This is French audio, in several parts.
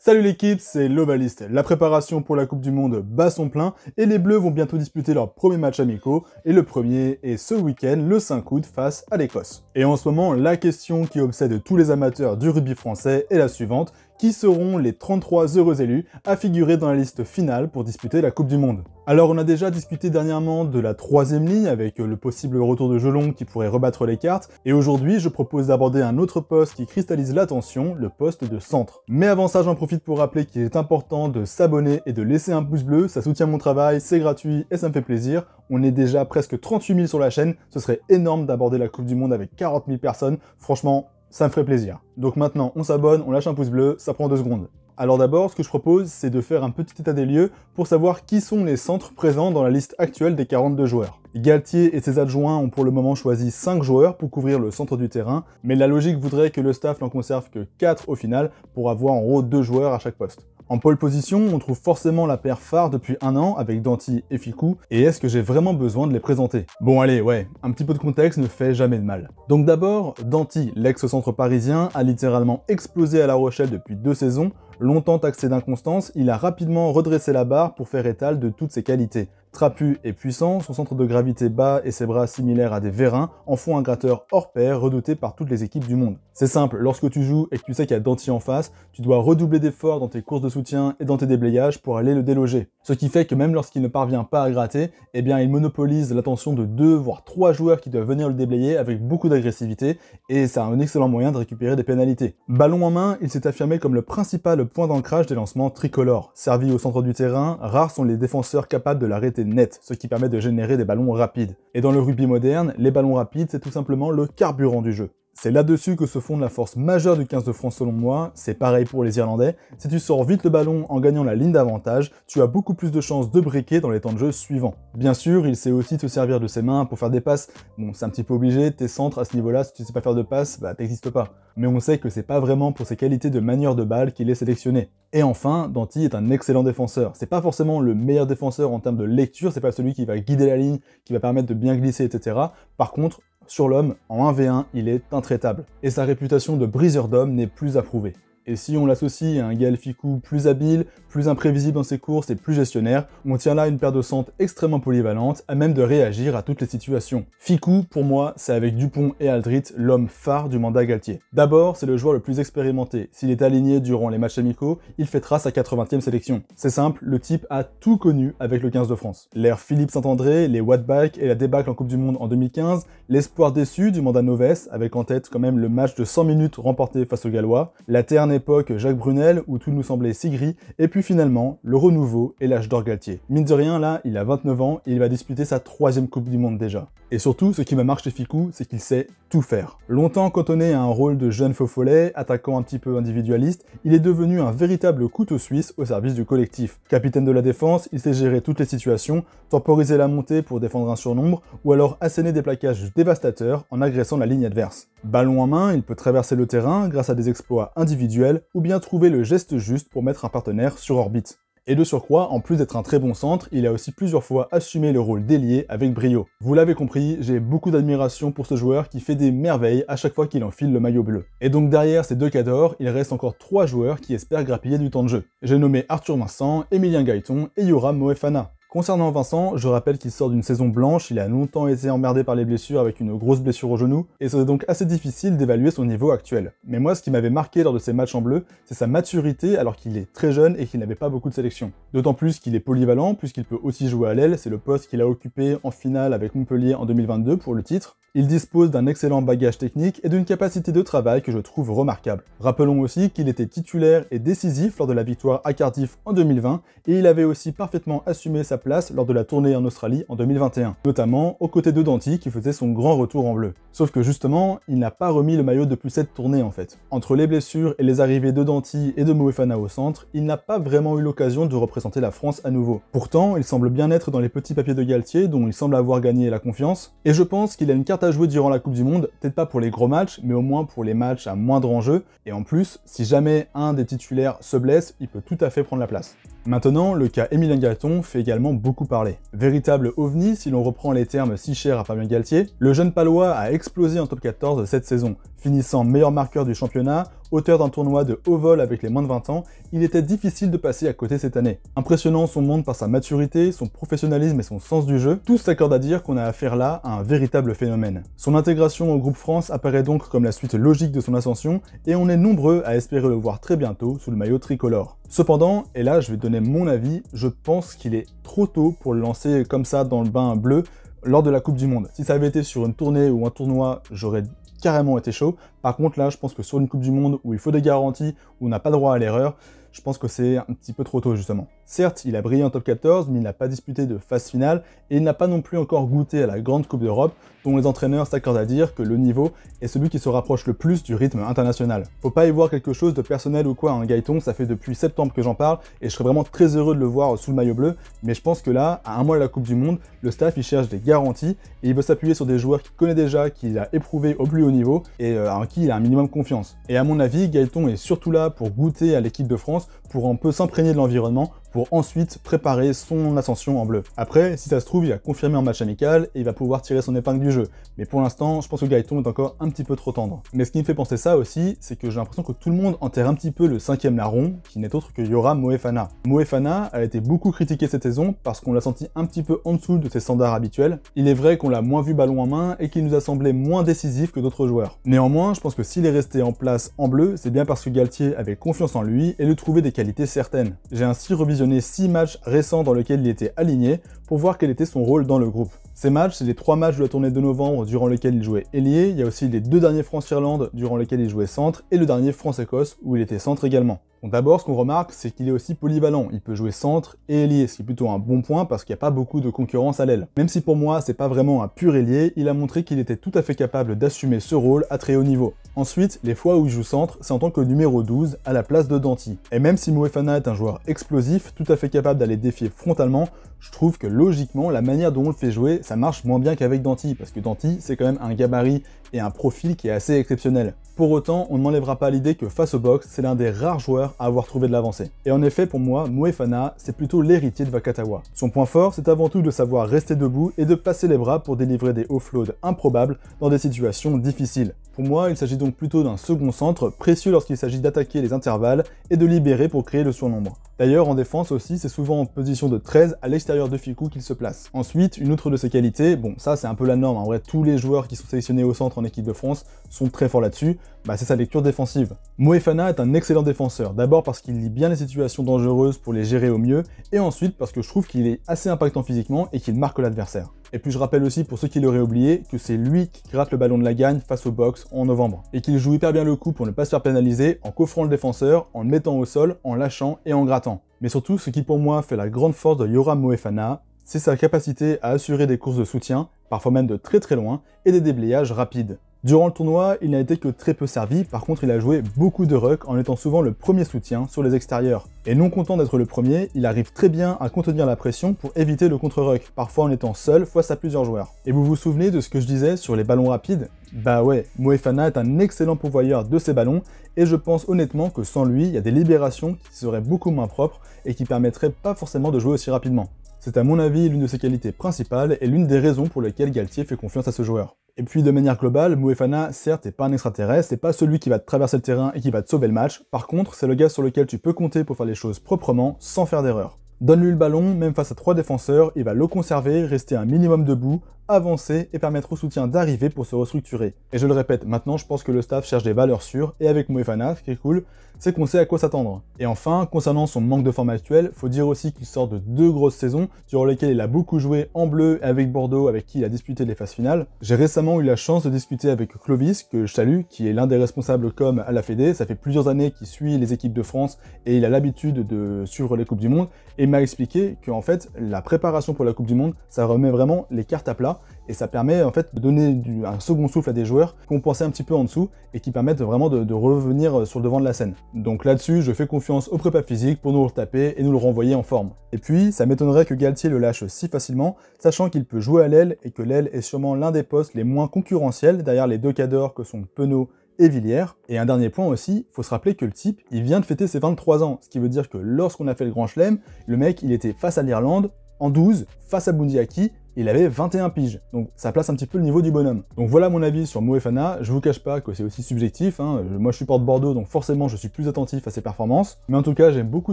Salut l'équipe, c'est l'Ovaliste. La préparation pour la Coupe du Monde bat son plein et les Bleus vont bientôt disputer leur premier match amicaux et le premier est ce week-end le 5 août face à l'Écosse. Et en ce moment, la question qui obsède tous les amateurs du rugby français est la suivante, qui seront les 33 heureux élus à figurer dans la liste finale pour disputer la Coupe du Monde. Alors on a déjà discuté dernièrement de la troisième ligne avec le possible retour de Gelon qui pourrait rebattre les cartes, et aujourd'hui je propose d'aborder un autre poste qui cristallise l'attention, le poste de centre. Mais avant ça j'en profite pour rappeler qu'il est important de s'abonner et de laisser un pouce bleu, ça soutient mon travail, c'est gratuit et ça me fait plaisir. On est déjà presque 38 000 sur la chaîne, ce serait énorme d'aborder la Coupe du Monde avec 40 000 personnes, franchement ça me ferait plaisir. Donc maintenant, on s'abonne, on lâche un pouce bleu, ça prend deux secondes. Alors d'abord, ce que je propose, c'est de faire un petit état des lieux pour savoir qui sont les centres présents dans la liste actuelle des 42 joueurs. Galtier et ses adjoints ont pour le moment choisi 5 joueurs pour couvrir le centre du terrain, mais la logique voudrait que le staff n'en conserve que 4 au final pour avoir en gros 2 joueurs à chaque poste. En pole position, on trouve forcément la paire phare depuis un an avec Danti et Ficou, et est-ce que j'ai vraiment besoin de les présenter Bon allez, ouais, un petit peu de contexte ne fait jamais de mal. Donc d'abord, Danti, l'ex-centre parisien, a littéralement explosé à La Rochelle depuis deux saisons, Longtemps taxé d'inconstance, il a rapidement redressé la barre pour faire étal de toutes ses qualités. Trapu et puissant, son centre de gravité bas et ses bras similaires à des vérins en font un gratteur hors pair redouté par toutes les équipes du monde. C'est simple, lorsque tu joues et que tu sais qu'il y a Danti en face, tu dois redoubler d'efforts dans tes courses de soutien et dans tes déblayages pour aller le déloger. Ce qui fait que même lorsqu'il ne parvient pas à gratter, eh bien il monopolise l'attention de deux voire trois joueurs qui doivent venir le déblayer avec beaucoup d'agressivité et c'est un excellent moyen de récupérer des pénalités. Ballon en main, il s'est affirmé comme le principal point d'ancrage des lancements tricolores. Servis au centre du terrain, rares sont les défenseurs capables de l'arrêter net, ce qui permet de générer des ballons rapides. Et dans le rugby moderne, les ballons rapides, c'est tout simplement le carburant du jeu. C'est là-dessus que se fonde la force majeure du 15 de France selon moi, c'est pareil pour les Irlandais, si tu sors vite le ballon en gagnant la ligne d'avantage, tu as beaucoup plus de chances de briquer dans les temps de jeu suivants. Bien sûr, il sait aussi te servir de ses mains pour faire des passes, bon c'est un petit peu obligé, tes centres à ce niveau-là, si tu sais pas faire de passes, bah t'existes pas. Mais on sait que c'est pas vraiment pour ses qualités de manière de balle qu'il est sélectionné. Et enfin, Danty est un excellent défenseur, c'est pas forcément le meilleur défenseur en termes de lecture, c'est pas celui qui va guider la ligne, qui va permettre de bien glisser, etc. Par contre, sur l'homme, en 1v1, il est intraitable, et sa réputation de briseur d'homme n'est plus approuvée. Et si on l'associe à un Gaël Ficou plus habile, plus imprévisible dans ses courses et plus gestionnaire, on tient là une paire de centres extrêmement polyvalente, à même de réagir à toutes les situations. Ficou, pour moi, c'est avec Dupont et Aldrit l'homme phare du mandat Galtier. D'abord, c'est le joueur le plus expérimenté. S'il est aligné durant les matchs amicaux, il fêtera sa 80e sélection. C'est simple, le type a tout connu avec le 15 de France. L'ère Philippe Saint-André, les Wattback et la débâcle en Coupe du Monde en 2015, l'espoir déçu du mandat Noves, avec en tête quand même le match de 100 minutes remporté face aux Gallois, la terne époque Jacques Brunel où tout nous semblait si gris, et puis finalement, le renouveau et l'âge d'or Galtier. Mine de rien, là, il a 29 ans et il va disputer sa troisième Coupe du Monde déjà. Et surtout, ce qui m'a marché Ficou, c'est qu'il sait tout faire. Longtemps cantonné à un rôle de jeune faux follet, attaquant un petit peu individualiste, il est devenu un véritable couteau suisse au service du collectif. Capitaine de la défense, il sait gérer toutes les situations, temporiser la montée pour défendre un surnombre, ou alors asséner des plaquages dévastateurs en agressant la ligne adverse. Ballon en main, il peut traverser le terrain grâce à des exploits individuels ou bien trouver le geste juste pour mettre un partenaire sur orbite. Et de surcroît, en plus d'être un très bon centre, il a aussi plusieurs fois assumé le rôle d'ailier avec brio. Vous l'avez compris, j'ai beaucoup d'admiration pour ce joueur qui fait des merveilles à chaque fois qu'il enfile le maillot bleu. Et donc derrière ces deux cadors, il reste encore trois joueurs qui espèrent grappiller du temps de jeu. J'ai nommé Arthur Vincent, Emilien Gaëton et Yoram Moefana. Concernant Vincent, je rappelle qu'il sort d'une saison blanche, il a longtemps été emmerdé par les blessures avec une grosse blessure au genou, et c'est donc assez difficile d'évaluer son niveau actuel. Mais moi, ce qui m'avait marqué lors de ses matchs en bleu, c'est sa maturité alors qu'il est très jeune et qu'il n'avait pas beaucoup de sélection. D'autant plus qu'il est polyvalent, puisqu'il peut aussi jouer à l'aile, c'est le poste qu'il a occupé en finale avec Montpellier en 2022 pour le titre, il dispose d'un excellent bagage technique et d'une capacité de travail que je trouve remarquable. Rappelons aussi qu'il était titulaire et décisif lors de la victoire à Cardiff en 2020 et il avait aussi parfaitement assumé sa place lors de la tournée en Australie en 2021, notamment aux côtés de Danty qui faisait son grand retour en bleu. Sauf que justement, il n'a pas remis le maillot depuis cette tournée en fait. Entre les blessures et les arrivées de Danty et de Moefana au centre, il n'a pas vraiment eu l'occasion de représenter la France à nouveau. Pourtant, il semble bien être dans les petits papiers de Galtier dont il semble avoir gagné la confiance et je pense qu'il a une carte à jouer durant la Coupe du Monde, peut-être pas pour les gros matchs, mais au moins pour les matchs à moindre enjeu, et en plus, si jamais un des titulaires se blesse, il peut tout à fait prendre la place. Maintenant, le cas Emilien Gaton fait également beaucoup parler. Véritable ovni, si l'on reprend les termes si chers à Fabien Galtier, le jeune palois a explosé en top 14 cette saison, finissant meilleur marqueur du championnat, auteur d'un tournoi de haut vol avec les moins de 20 ans, il était difficile de passer à côté cette année. Impressionnant son monde par sa maturité, son professionnalisme et son sens du jeu, tous s'accordent à dire qu'on a affaire là à un véritable phénomène. Son intégration au groupe France apparaît donc comme la suite logique de son ascension, et on est nombreux à espérer le voir très bientôt sous le maillot tricolore. Cependant, et là je vais donner mon avis, je pense qu'il est trop tôt pour le lancer comme ça dans le bain bleu lors de la Coupe du Monde. Si ça avait été sur une tournée ou un tournoi, j'aurais carrément été chaud. Par contre, là, je pense que sur une Coupe du Monde où il faut des garanties, où on n'a pas droit à l'erreur, je pense que c'est un petit peu trop tôt, justement. Certes, il a brillé en top 14, mais il n'a pas disputé de phase finale et il n'a pas non plus encore goûté à la Grande Coupe d'Europe, dont les entraîneurs s'accordent à dire que le niveau est celui qui se rapproche le plus du rythme international. Faut pas y voir quelque chose de personnel ou quoi, un hein, Gaëton, ça fait depuis septembre que j'en parle et je serais vraiment très heureux de le voir sous le maillot bleu, mais je pense que là, à un mois de la Coupe du Monde, le staff il cherche des garanties et il veut s'appuyer sur des joueurs qu'il connaît déjà, qu'il a éprouvé au plus haut niveau et euh, en qui il a un minimum confiance. Et à mon avis, Gaëton est surtout là pour goûter à l'équipe de France, pour un peu s'imprégner de l'environnement, pour ensuite préparer son ascension en bleu. Après, si ça se trouve, il a confirmé en match amical et il va pouvoir tirer son épingle du jeu. Mais pour l'instant, je pense que Gaëton est encore un petit peu trop tendre. Mais ce qui me fait penser ça aussi, c'est que j'ai l'impression que tout le monde enterre un petit peu le cinquième larron, qui n'est autre que Yora Moefana. Moefana a été beaucoup critiqué cette saison parce qu'on l'a senti un petit peu en dessous de ses standards habituels. Il est vrai qu'on l'a moins vu ballon en main et qu'il nous a semblé moins décisif que d'autres joueurs. Néanmoins, je pense que s'il est resté en place en bleu, c'est bien parce que Galtier avait confiance en lui et le trouvait des certaine. J'ai ainsi revisionné 6 matchs récents dans lesquels il était aligné pour voir quel était son rôle dans le groupe. Ces matchs, c'est les 3 matchs de la tournée de novembre durant lesquels il jouait ailier, il y a aussi les deux derniers France-Irlande durant lesquels il jouait centre et le dernier France-Écosse où il était centre également. D'abord, ce qu'on remarque, c'est qu'il est aussi polyvalent. Il peut jouer centre et ailier, ce qui est plutôt un bon point parce qu'il n'y a pas beaucoup de concurrence à l'aile. Même si pour moi, c'est pas vraiment un pur ailier, il a montré qu'il était tout à fait capable d'assumer ce rôle à très haut niveau. Ensuite, les fois où il joue centre, c'est en tant que numéro 12 à la place de Danti. Et même si Moefana est un joueur explosif, tout à fait capable d'aller défier frontalement, je trouve que logiquement, la manière dont on le fait jouer, ça marche moins bien qu'avec Danti, parce que Danti, c'est quand même un gabarit et un profil qui est assez exceptionnel. Pour autant, on n'enlèvera pas l'idée que face au box, c'est l'un des rares joueurs à avoir trouvé de l'avancée. Et en effet, pour moi, Muefana, c'est plutôt l'héritier de Wakatawa. Son point fort, c'est avant tout de savoir rester debout et de passer les bras pour délivrer des offloads improbables dans des situations difficiles. Pour moi, il s'agit donc plutôt d'un second centre, précieux lorsqu'il s'agit d'attaquer les intervalles et de libérer pour créer le surnombre. D'ailleurs, en défense aussi, c'est souvent en position de 13 à l'extérieur de Fiku qu'il se place. Ensuite, une autre de ses qualités, bon ça c'est un peu la norme, en vrai tous les joueurs qui sont sélectionnés au centre en équipe de France sont très forts là-dessus, bah, c'est sa lecture défensive. Moefana est un excellent défenseur, d'abord parce qu'il lit bien les situations dangereuses pour les gérer au mieux, et ensuite parce que je trouve qu'il est assez impactant physiquement et qu'il marque l'adversaire. Et puis je rappelle aussi pour ceux qui l'auraient oublié que c'est lui qui gratte le ballon de la gagne face au box en novembre. Et qu'il joue hyper bien le coup pour ne pas se faire pénaliser en coffrant le défenseur, en le mettant au sol, en lâchant et en grattant. Mais surtout, ce qui pour moi fait la grande force de Yoram Moefana, c'est sa capacité à assurer des courses de soutien, parfois même de très très loin, et des déblayages rapides. Durant le tournoi, il n'a été que très peu servi, par contre il a joué beaucoup de ruck en étant souvent le premier soutien sur les extérieurs. Et non content d'être le premier, il arrive très bien à contenir la pression pour éviter le contre-ruck, parfois en étant seul face à plusieurs joueurs. Et vous vous souvenez de ce que je disais sur les ballons rapides Bah ouais, Moefana est un excellent pourvoyeur de ces ballons, et je pense honnêtement que sans lui, il y a des libérations qui seraient beaucoup moins propres et qui permettraient pas forcément de jouer aussi rapidement. C'est à mon avis l'une de ses qualités principales et l'une des raisons pour lesquelles Galtier fait confiance à ce joueur. Et puis de manière globale, Mouefana, certes, n'est pas un extraterrestre, c'est pas celui qui va te traverser le terrain et qui va te sauver le match, par contre, c'est le gars sur lequel tu peux compter pour faire les choses proprement, sans faire d'erreur. Donne-lui le ballon, même face à trois défenseurs, il va le conserver, rester un minimum debout, avancer et permettre au soutien d'arriver pour se restructurer. Et je le répète, maintenant je pense que le staff cherche des valeurs sûres, et avec Moefana, ce qui est cool, c'est qu'on sait à quoi s'attendre. Et enfin, concernant son manque de forme actuel, faut dire aussi qu'il sort de deux grosses saisons, durant lesquelles il a beaucoup joué en bleu avec Bordeaux, avec qui il a disputé les phases finales. J'ai récemment eu la chance de discuter avec Clovis, que je salue, qui est l'un des responsables comme à la Fédé, ça fait plusieurs années qu'il suit les équipes de France, et il a l'habitude de suivre les Coupes du Monde, et m'a expliqué qu'en fait, la préparation pour la Coupe du Monde, ça remet vraiment les cartes à plat, et ça permet en fait de donner un second souffle à des joueurs qui ont pensé un petit peu en dessous et qui permettent vraiment de, revenir euh, sur le devant de la scène. Donc là-dessus, je fais confiance au prépa physique pour nous retaper et nous le renvoyer en forme. Et puis, ça m'étonnerait que Galtier le lâche si facilement, sachant qu'il peut jouer à l'aile et que l'aile est sûrement l'un des postes les moins concurrentiels derrière les deux cadors que sont Penaud et Villiers. Et un dernier point aussi, faut se rappeler que le type, il vient de fêter ses 23 ans, ce qui veut dire que lorsqu'on a fait le Grand Chelem, le mec, il était face à l'Irlande, en 12 face à Bundiaki, il avait 21 piges, donc ça place un petit peu le niveau du bonhomme. Donc voilà mon avis sur Moefana, je vous cache pas que c'est aussi subjectif, hein. moi je supporte Bordeaux donc forcément je suis plus attentif à ses performances, mais en tout cas j'aime beaucoup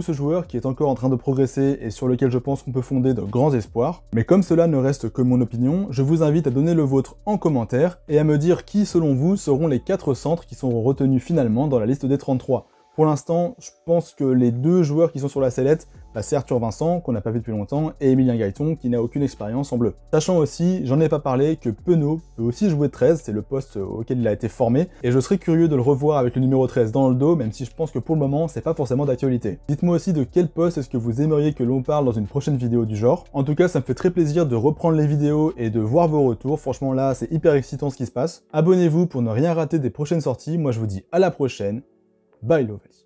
ce joueur qui est encore en train de progresser et sur lequel je pense qu'on peut fonder de grands espoirs. Mais comme cela ne reste que mon opinion, je vous invite à donner le vôtre en commentaire et à me dire qui selon vous seront les 4 centres qui seront retenus finalement dans la liste des 33. Pour l'instant, je pense que les deux joueurs qui sont sur la sellette, bah, c'est Arthur Vincent, qu'on n'a pas vu depuis longtemps, et Emilien Gaëton, qui n'a aucune expérience en bleu. Sachant aussi, j'en ai pas parlé, que Penaud peut aussi jouer 13, c'est le poste euh, auquel il a été formé, et je serais curieux de le revoir avec le numéro 13 dans le dos, même si je pense que pour le moment, c'est pas forcément d'actualité. Dites-moi aussi de quel poste est-ce que vous aimeriez que l'on parle dans une prochaine vidéo du genre. En tout cas, ça me fait très plaisir de reprendre les vidéos et de voir vos retours, franchement là, c'est hyper excitant ce qui se passe. Abonnez-vous pour ne rien rater des prochaines sorties, moi je vous dis à la prochaine, Bye lovers.